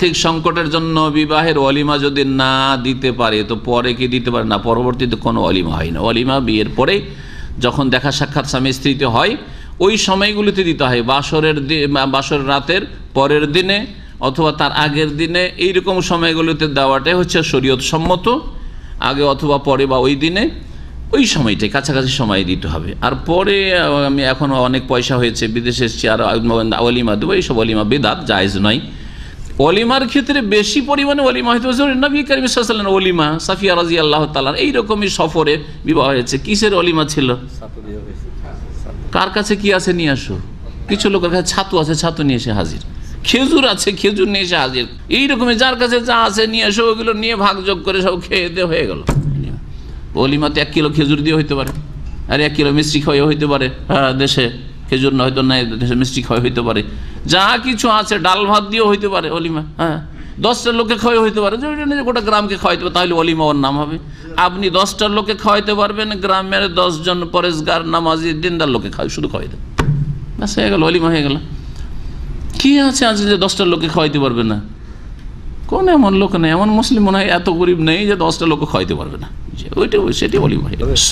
আর্থিক সংকটের জন্য বিবাহের অলিমা যদি না দিতে পারে তো পরে কি দিতে পারে না পরবর্তীতে কোনো অলিমা হয় না অলিমা বিয়ের পরে যখন দেখা সাক্ষাৎ স্বামী স্ত্রীতে হয় ওই সময়গুলিতে দিতে হয় বাসরের বাসর রাতের পরের দিনে অথবা তার আগের দিনে এইরকম সময়গুলিতে দেওয়াটাই হচ্ছে শরীয়ত সম্মত আগে অথবা পরে বা ওই দিনে ওই সময়টাই কাছাকাছি সময় দিতে হবে আর পরে আমি এখন অনেক পয়সা হয়েছে বিদেশে এসেছি আর অলিমা দেবো এইসব অলিমা বেদাত জায়জ নয় অলিমার ক্ষেত্রে বেশি পরিমাণে অলিমা হয়তো নবী করিম ইসলাম অলিমা সাফিয়া রাজি আল্লাহ তালার এইরকমই সফরে বিবাহ হয়েছে কিসের অলিমা ছিল কার কাছে কি আছে নিয়ে আসো কিছু লোকের কাছে ছাতু আছে ছাতু নিয়ে এসে হাজির খেজুর আছে খেজুর নিয়ে এসে হাজির এইরকমই যার কাছে যা আছে নিয়ে আসো ওগুলো নিয়ে ভাগ যোগ করে সব খেয়ে দিয়ে হয়ে গেল অলিমাতে এক কিলো খেজুর দিয়ে হইতে পারে আর এক কিলো মিষ্টি খাওয়া হইতে পারে হ্যাঁ দেশে খেজুর না হয়তো না মিষ্টি ক্ষয় হইতে পারে যা কিছু আছে ডাল ভাত দিয়েও হইতে পারে অলিমা হ্যাঁ দশটা লোকে ক্ষয় হইতে পারে গোটা গ্রামকে খাওয়াইতে পারে তাহলে অলিমা ওর নাম হবে আপনি দশটা লোকে খাওয়াইতে পারবেন গ্রামের দশজন পরেশগার নামাজি দিনদার লোকে খাওয়াই শুধু খাওয়াইতে ব্যাস হয়ে গেল অলিমা হয়ে গেল কি আছে আছে যে দশটা লোকে খাওয়াইতে পারবে না কোন এমন লোক নেই এমন মুসলিম মনে হয় এত গরিব নেই যে দশটা লোক খাওয়াইতে পারবে না ওইটা সেটি অলিমা হয়ে গেল